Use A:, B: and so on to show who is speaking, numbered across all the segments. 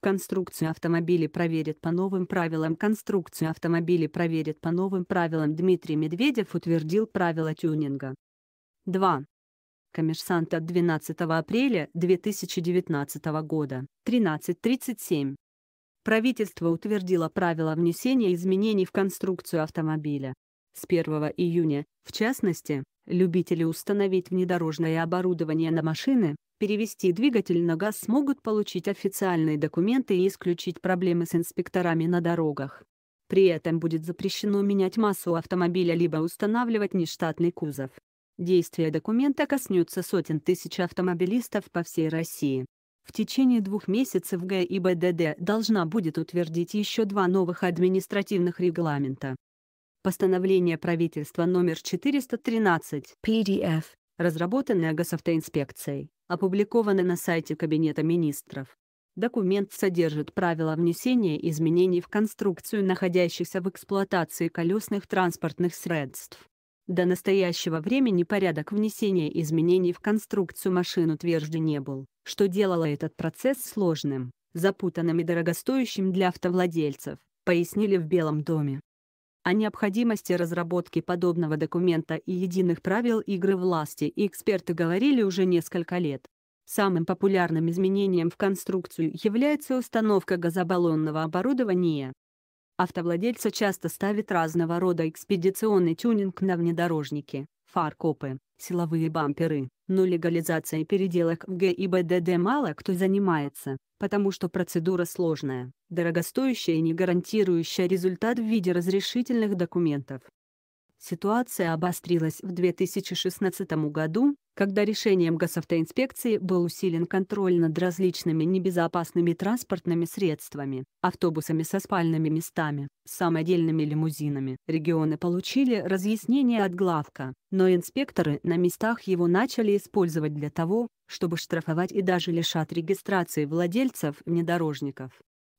A: Конструкцию автомобилей проверят по новым правилам. Конструкцию автомобилей проверят по новым правилам. Дмитрий Медведев утвердил правила тюнинга. 2. Коммерсант от 12 апреля 2019 года, 13.37. Правительство утвердило правила внесения изменений в конструкцию автомобиля. С 1 июня, в частности, Любители установить внедорожное оборудование на машины, перевести двигатель на газ смогут получить официальные документы и исключить проблемы с инспекторами на дорогах. При этом будет запрещено менять массу автомобиля либо устанавливать нештатный кузов. Действие документа коснется сотен тысяч автомобилистов по всей России. В течение двух месяцев ГИБДД должна будет утвердить еще два новых административных регламента. Постановление правительства номер 413 PDF, разработанное Госавтоинспекцией, опубликовано на сайте Кабинета министров. Документ содержит правила внесения изменений в конструкцию находящихся в эксплуатации колесных транспортных средств. До настоящего времени порядок внесения изменений в конструкцию машин утвержден не был, что делало этот процесс сложным, запутанным и дорогостоящим для автовладельцев, пояснили в Белом доме о необходимости разработки подобного документа и единых правил игры власти эксперты говорили уже несколько лет. Самым популярным изменением в конструкцию является установка газобаллонного оборудования. Автовладельцы часто ставят разного рода экспедиционный тюнинг на внедорожники, фаркопы, силовые бамперы, но легализацией переделок в ГИБДД мало кто занимается, потому что процедура сложная, дорогостоящая и не гарантирующая результат в виде разрешительных документов. Ситуация обострилась в 2016 году, когда решением госавтоинспекции был усилен контроль над различными небезопасными транспортными средствами, автобусами со спальными местами, самодельными лимузинами. Регионы получили разъяснение от главка, но инспекторы на местах его начали использовать для того, чтобы штрафовать и даже лишать регистрации владельцев внедорожников.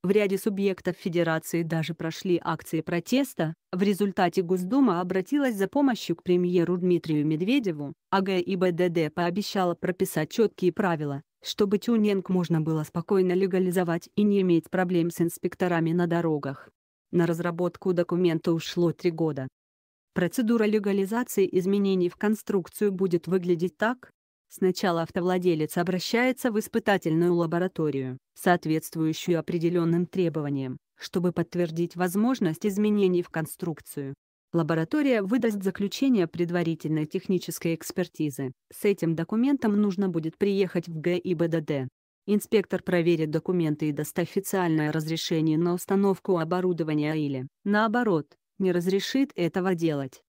A: В ряде субъектов Федерации даже прошли акции протеста. В результате Госдума обратилась за помощью к премьеру Дмитрию Медведеву, а ГИБДД пообещала прописать четкие правила, чтобы тюнинг можно было спокойно легализовать и не иметь проблем с инспекторами на дорогах. На разработку документа ушло три года. Процедура легализации изменений в конструкцию будет выглядеть так, Сначала автовладелец обращается в испытательную лабораторию, соответствующую определенным требованиям, чтобы подтвердить возможность изменений в конструкцию. Лаборатория выдаст заключение предварительной технической экспертизы. С этим документом нужно будет приехать в ГИБДД. Инспектор проверит документы и даст официальное разрешение на установку оборудования или, наоборот, не разрешит этого делать.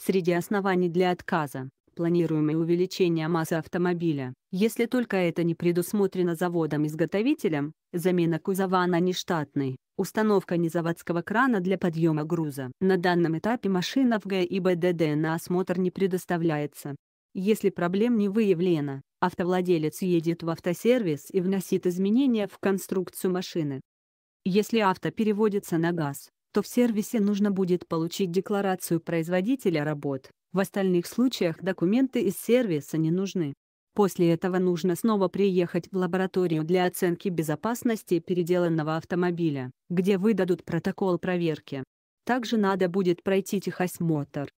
A: Среди оснований для отказа планируемое увеличение массы автомобиля. Если только это не предусмотрено заводом-изготовителем, замена кузова на нештатный, установка незаводского крана для подъема груза. На данном этапе машина в ГИБДД на осмотр не предоставляется. Если проблем не выявлено, автовладелец едет в автосервис и вносит изменения в конструкцию машины. Если авто переводится на газ, что в сервисе нужно будет получить декларацию производителя работ, в остальных случаях документы из сервиса не нужны. После этого нужно снова приехать в лабораторию для оценки безопасности переделанного автомобиля, где выдадут протокол проверки. Также надо будет пройти техосмотр.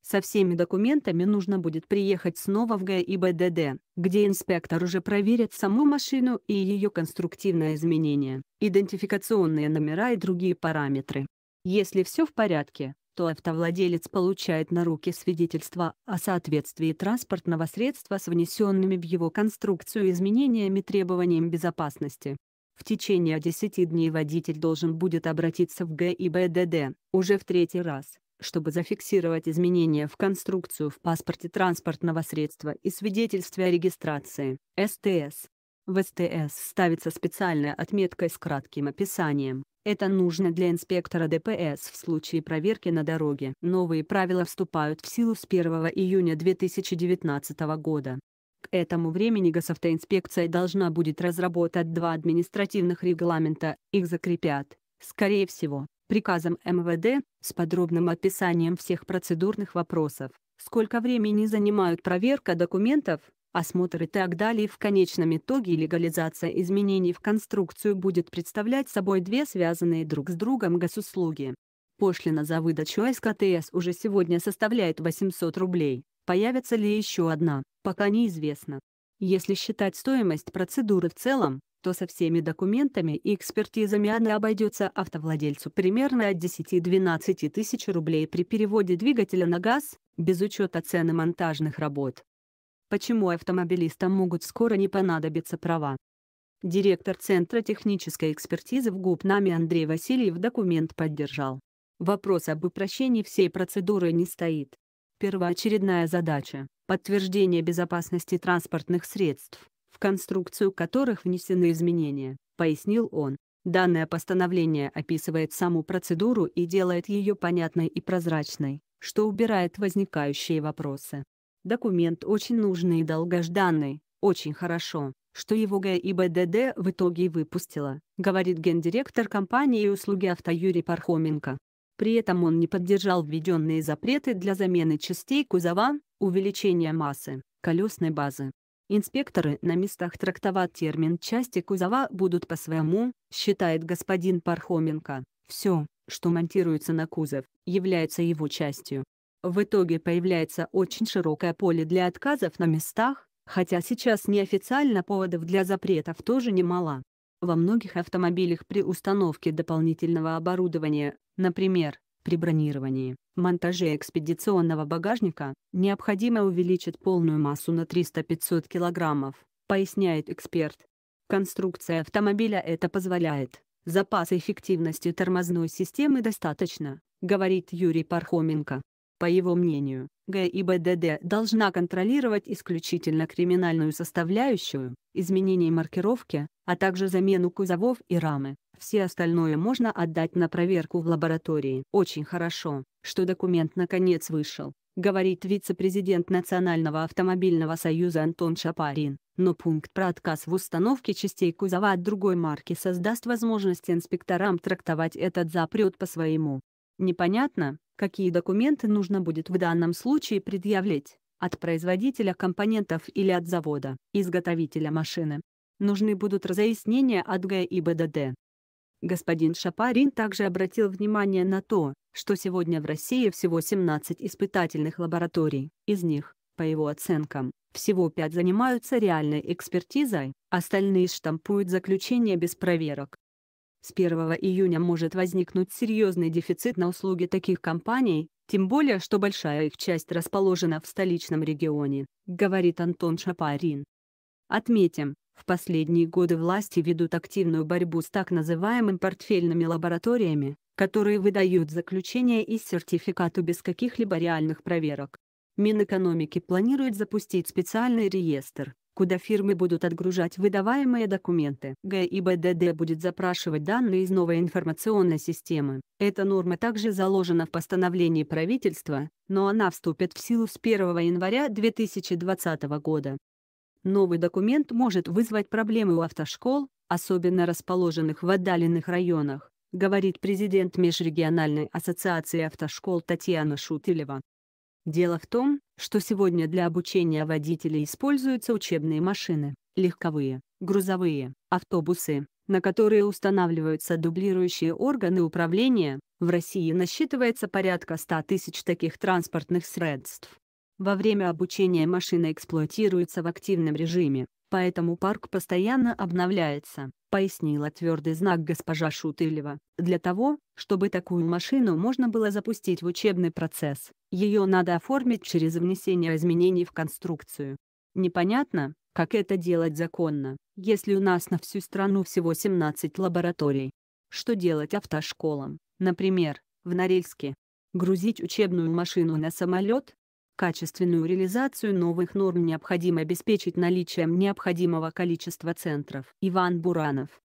A: Со всеми документами нужно будет приехать снова в ГИБДД, где инспектор уже проверит саму машину и ее конструктивное изменение, идентификационные номера и другие параметры. Если все в порядке, то автовладелец получает на руки свидетельство о соответствии транспортного средства с внесенными в его конструкцию изменениями требованиям безопасности. В течение 10 дней водитель должен будет обратиться в ГИБДД, уже в третий раз, чтобы зафиксировать изменения в конструкцию в паспорте транспортного средства и свидетельстве о регистрации, СТС. В СТС ставится специальная отметка с кратким описанием, это нужно для инспектора ДПС в случае проверки на дороге. Новые правила вступают в силу с 1 июня 2019 года. К этому времени госавтоинспекция должна будет разработать два административных регламента, их закрепят, скорее всего, приказом МВД, с подробным описанием всех процедурных вопросов сколько времени занимают проверка документов, Осмотр и так далее в конечном итоге легализация изменений в конструкцию будет представлять собой две связанные друг с другом госуслуги. Пошлина за выдачу СКТС уже сегодня составляет 800 рублей, появится ли еще одна, пока неизвестно. Если считать стоимость процедуры в целом, то со всеми документами и экспертизами она обойдется автовладельцу примерно от 10-12 тысяч рублей при переводе двигателя на газ, без учета цены монтажных работ почему автомобилистам могут скоро не понадобиться права. Директор Центра технической экспертизы в ГУП НАМИ Андрей Васильев документ поддержал. Вопрос об упрощении всей процедуры не стоит. Первоочередная задача – подтверждение безопасности транспортных средств, в конструкцию которых внесены изменения, пояснил он. Данное постановление описывает саму процедуру и делает ее понятной и прозрачной, что убирает возникающие вопросы. Документ очень нужный и долгожданный, очень хорошо, что его ГИБДД в итоге выпустила, говорит гендиректор компании и услуги авто Юрий Пархоменко. При этом он не поддержал введенные запреты для замены частей кузова, увеличения массы, колесной базы. Инспекторы на местах трактовать термин «части кузова» будут по-своему, считает господин Пархоменко. Все, что монтируется на кузов, является его частью. В итоге появляется очень широкое поле для отказов на местах, хотя сейчас неофициально поводов для запретов тоже немало. Во многих автомобилях при установке дополнительного оборудования, например, при бронировании, монтаже экспедиционного багажника, необходимо увеличить полную массу на 300-500 кг, поясняет эксперт. Конструкция автомобиля это позволяет. Запаса эффективности тормозной системы достаточно, говорит Юрий Пархоменко. По его мнению, ГИБДД должна контролировать исключительно криминальную составляющую, изменение маркировки, а также замену кузовов и рамы. Все остальное можно отдать на проверку в лаборатории. Очень хорошо, что документ наконец вышел, говорит вице-президент Национального автомобильного союза Антон Шапарин, но пункт про отказ в установке частей кузова от другой марки создаст возможность инспекторам трактовать этот запрет по-своему. Непонятно, какие документы нужно будет в данном случае предъявлять от производителя компонентов или от завода, изготовителя машины. Нужны будут разъяснения от ГИБДД. Господин Шапарин также обратил внимание на то, что сегодня в России всего 17 испытательных лабораторий, из них, по его оценкам, всего 5 занимаются реальной экспертизой, остальные штампуют заключения без проверок. С 1 июня может возникнуть серьезный дефицит на услуги таких компаний, тем более, что большая их часть расположена в столичном регионе, говорит Антон Шапарин. Отметим, в последние годы власти ведут активную борьбу с так называемыми портфельными лабораториями, которые выдают заключения и сертификаты без каких-либо реальных проверок. Минэкономики планирует запустить специальный реестр, куда фирмы будут отгружать выдаваемые документы. ГИБДД будет запрашивать данные из новой информационной системы. Эта норма также заложена в постановлении правительства, но она вступит в силу с 1 января 2020 года. Новый документ может вызвать проблемы у автошкол, особенно расположенных в отдаленных районах, говорит президент Межрегиональной ассоциации автошкол Татьяна Шутилева. Дело в том, что сегодня для обучения водителей используются учебные машины, легковые, грузовые, автобусы, на которые устанавливаются дублирующие органы управления, в России насчитывается порядка 100 тысяч таких транспортных средств. Во время обучения машина эксплуатируется в активном режиме, поэтому парк постоянно обновляется, пояснила твердый знак госпожа Шутылева. Для того, чтобы такую машину можно было запустить в учебный процесс, ее надо оформить через внесение изменений в конструкцию. Непонятно, как это делать законно, если у нас на всю страну всего 17 лабораторий. Что делать автошколам, например, в Норильске? Грузить учебную машину на самолет? Качественную реализацию новых норм необходимо обеспечить наличием необходимого количества центров. Иван Буранов